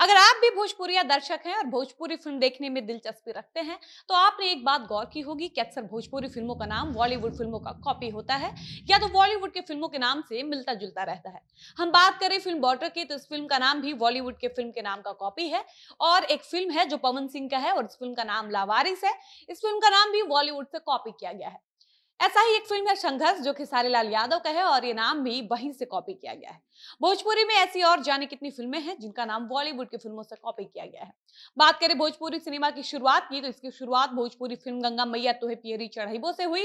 अगर आप भी भोजपुरिया दर्शक हैं और भोजपुरी फिल्म देखने में दिलचस्पी रखते हैं तो आपने एक बात गौर की होगी कि अक्सर भोजपुरी फिल्मों का नाम बॉलीवुड फिल्मों का कॉपी होता है या तो बॉलीवुड की फिल्मों के नाम से मिलता जुलता रहता है हम बात करें फिल्म बॉर्डर की तो इस फिल्म का नाम भी बॉलीवुड के फिल्म के नाम का कॉपी है और एक फिल्म है जो पवन सिंह का है और इस फिल्म का नाम लावारिस है इस फिल्म का नाम भी बॉलीवुड से कॉपी किया गया है ऐसा ही एक फिल्म है संघर्ष जो खेसारी लाल यादव का है और ये नाम भी वहीं से कॉपी किया गया है भोजपुरी में ऐसी और जाने कितनी फिल्में हैं जिनका नाम बॉलीवुड की फिल्मों से कॉपी किया गया है बात करें भोजपुरी सिनेमा की शुरुआत की तो इसकी शुरुआत भोजपुरी फिल्म गंगा मैया तोहे पियरी चढ़ाइबो से हुई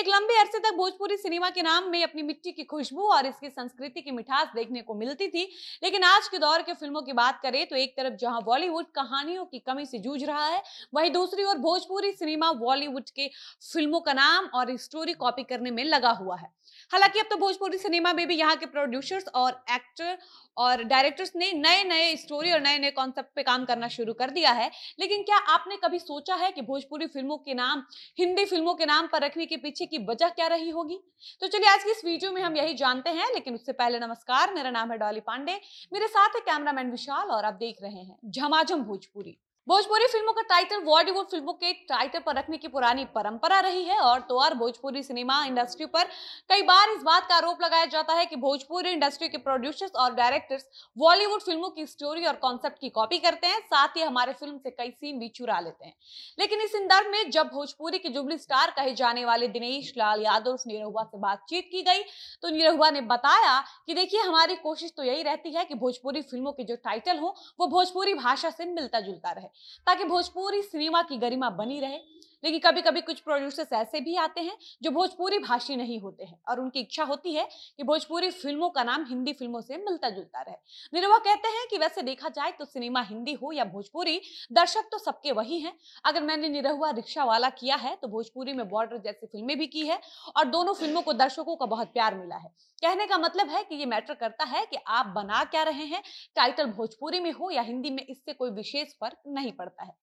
एक लंबे अरसे तक भोजपुरी सिनेमा के नाम में अपनी मिट्टी की खुशबू और इसकी संस्कृति की मिठास देखने को मिलती थी लेकिन आज के दौर के फिल्मों की बात करें तो एक तरफ जहाँ बॉलीवुड कहानियों की कमी से जूझ रहा है वही दूसरी ओर भोजपुरी सिनेमा बॉलीवुड के फिल्मों का नाम और स्टोरी कॉपी करने में लगा हुआ है हालांकि अब तो भोजपुरी सिनेमा में भी यहाँ के प्रोड्यूसर्स और एक्टर और डायरेक्टर्स ने नए नए स्टोरी और नए नए कॉन्सेप्ट पे काम करना शुरू कर दिया है लेकिन क्या आपने कभी सोचा है कि भोजपुरी फिल्मों के नाम हिंदी फिल्मों के नाम पर रखने के पीछे की वजह क्या रही होगी तो चलिए आज की इस वीडियो में हम यही जानते हैं लेकिन उससे पहले नमस्कार मेरा नाम है डॉली पांडे मेरे साथ है कैमरामैन विशाल और आप देख रहे हैं झमाझम भोजपुरी भोजपुरी फिल्मों का टाइटल बॉलीवुड फिल्मों के टाइटल पर रखने की पुरानी परंपरा रही है और तो और भोजपुरी सिनेमा इंडस्ट्री पर कई बार इस बात का आरोप लगाया जाता है कि भोजपुरी इंडस्ट्री के प्रोड्यूसर्स और डायरेक्टर्स बॉलीवुड फिल्मों की स्टोरी और कॉन्सेप्ट की कॉपी करते हैं साथ ही हमारे फिल्म से कई सीन भी चुरा लेते हैं लेकिन इस संदर्भ में जब भोजपुरी के जुबली स्टार कहे जाने वाले दिनेश लाल यादव उस निरहुआ से बातचीत की गई तो निरहुआ ने बताया कि देखिए हमारी कोशिश तो यही रहती है कि भोजपुरी फिल्मों के जो टाइटल हो वो भोजपुरी भाषा से मिलता जुलता रहे ताकि भोजपुरी सिनेमा की गरिमा बनी रहे लेकिन कभी कभी कुछ प्रोड्यूसर्स ऐसे भी आते हैं जो भोजपुरी भाषी नहीं होते हैं और उनकी इच्छा होती है कि भोजपुरी फिल्मों का नाम हिंदी फिल्मों से मिलता जुलता रहे निरवा कहते हैं कि वैसे देखा जाए तो सिनेमा हिंदी हो या भोजपुरी दर्शक तो सबके वही हैं अगर मैंने निरहुआ रिक्शा वाला किया है तो भोजपुरी में बॉर्डर जैसी फिल्में भी की है और दोनों फिल्मों को दर्शकों का बहुत प्यार मिला है कहने का मतलब है कि ये मैटर करता है कि आप बना क्या रहे हैं टाइटल भोजपुरी में हो या हिंदी में इससे कोई विशेष फर्क नहीं पड़ता है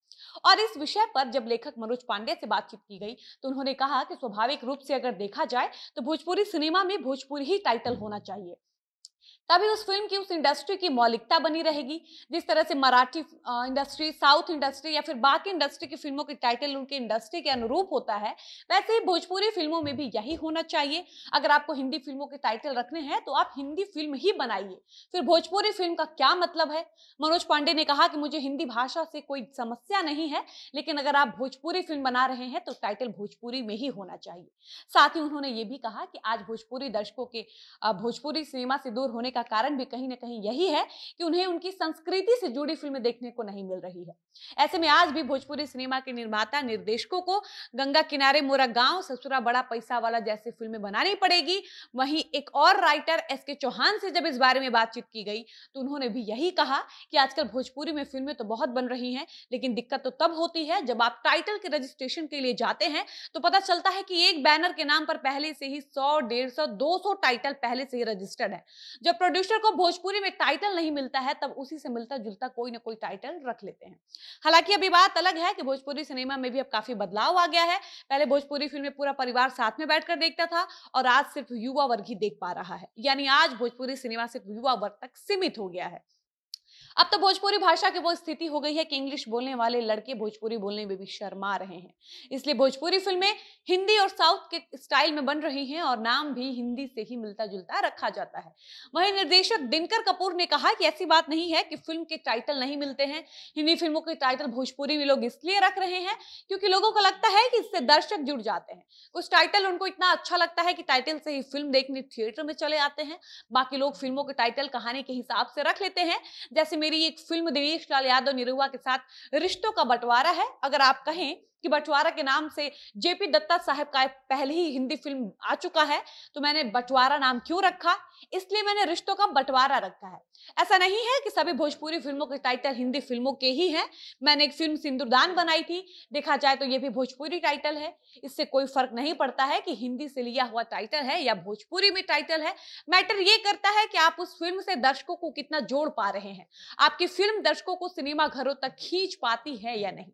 और इस विषय पर जब लेखक मनोज पांडे पांडे से बातचीत की गई तो उन्होंने कहा कि स्वाभाविक रूप से अगर देखा जाए तो भोजपुरी सिनेमा में भोजपुरी ही टाइटल होना चाहिए तभी उस फिल्म की उस इंडस्ट्री की मौलिकता बनी रहेगी जिस तरह से मराठी इंडस्ट्री साउथ इंडस्ट्री या फिर बाकी इंडस्ट्री की फिल्मों के टाइटल उनके इंडस्ट्री के अनुरूप होता है वैसे ही भोजपुरी फिल्मों में भी यही होना चाहिए अगर आपको हिंदी फिल्मों के टाइटल रखने हैं तो आप हिंदी फिल्म ही बनाइए फिर भोजपुरी फिल्म का क्या मतलब है मनोज पांडे ने कहा कि मुझे हिंदी भाषा से कोई समस्या नहीं है लेकिन अगर आप भोजपुरी फिल्म बना रहे हैं तो टाइटल भोजपुरी में ही होना चाहिए साथ ही उन्होंने ये भी कहा कि आज भोजपुरी दर्शकों के भोजपुरी सिनेमा से दूर होने का कारण भी कहीं ना कहीं यही है कि उन्हें उनकी संस्कृति से जुड़ी फिल्में देखने को नहीं मिल रही है ऐसे में आज भी भोजपुरी सिनेमा के निर्माता निर्देशकों को गंगा किनारे मोरा गांव ससुरा बड़ा पैसा वाला जैसी फिल्में बनानी पड़ेगी वहीं एक और राइटर एस के चौहान से जब इस बारे में बातचीत की गई तो उन्होंने भी यही कहा कि आजकल भोजपुरी में फिल्में तो बहुत बन रही हैं लेकिन दिक्कत तो तब होती है जब आप टाइटल के रजिस्ट्रेशन के लिए जाते हैं तो पता चलता है कि एक बैनर के नाम पर पहले से ही सौ डेढ़ सौ दो सौ टाइटल पहले से ही रजिस्टर्ड है जब प्रोड्यूसर को भोजपुरी में टाइटल नहीं मिलता है तब उसी से मिलता जुलता कोई ना कोई टाइटल रख लेते हैं हालांकि अभी बात अलग है कि भोजपुरी सिनेमा में भी अब काफी बदलाव आ गया है पहले भोजपुरी फिल्म में पूरा परिवार साथ में बैठकर देखता था और आज सिर्फ युवा वर्ग ही देख पा रहा है यानी आज भोजपुरी सिनेमा सिर्फ युवा वर्ग तक सीमित हो गया है अब तो भोजपुरी भाषा की वो स्थिति हो गई है कि इंग्लिश बोलने वाले लड़के भोजपुरी बोलने में भी शर्मा रहे हैं इसलिए भोजपुरी फिल्में हिंदी और साउथ के स्टाइल में बन रही हैं और नाम भी हिंदी से ही मिलता जुलता रखा जाता है वहीं निर्देशक दिनकर कपूर ने कहा कि ऐसी बात नहीं है कि फिल्म के टाइटल नहीं मिलते हैं हिंदी फिल्मों के टाइटल भोजपुरी में लोग इसलिए रख रहे हैं क्योंकि लोगों को लगता है कि इससे दर्शक जुड़ जाते हैं कुछ टाइटल उनको इतना अच्छा लगता है कि टाइटल से ही फिल्म देखने थिएटर में चले आते हैं बाकी लोग फिल्मों के टाइटल कहानी के हिसाब से रख लेते हैं जैसे मेरी एक फिल्म दिनेश लाल यादव निरुआ के साथ रिश्तों का बंटवारा है अगर आप कहें कि बंटवारा के नाम से जेपी दत्ता साहब का पहले ही हिंदी फिल्म आ चुका है तो मैंने बंटवारा नाम क्यों रखा इसलिए मैंने रिश्तों का बंटवारा रखा है ऐसा नहीं है कि सभी भोजपुरी फिल्मों के टाइटल हिंदी फिल्मों के ही हैं मैंने एक फिल्म सिंदूरदान बनाई थी देखा जाए तो ये भी भोजपुरी टाइटल है इससे कोई फर्क नहीं पड़ता है कि हिंदी से लिया हुआ टाइटल है या भोजपुरी में टाइटल है मैटर ये करता है कि आप उस फिल्म से दर्शकों को कितना जोड़ पा रहे हैं आपकी फिल्म दर्शकों को सिनेमा घरों तक खींच पाती है या नहीं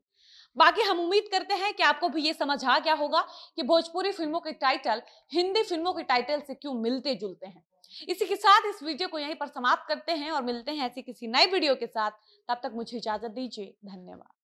बाकी हम उम्मीद करते हैं कि आपको भी ये समझ आ गया होगा कि भोजपुरी फिल्मों के टाइटल हिंदी फिल्मों के टाइटल से क्यों मिलते जुलते हैं इसी के साथ इस वीडियो को यहीं पर समाप्त करते हैं और मिलते हैं ऐसी किसी नए वीडियो के साथ तब तक मुझे इजाजत दीजिए धन्यवाद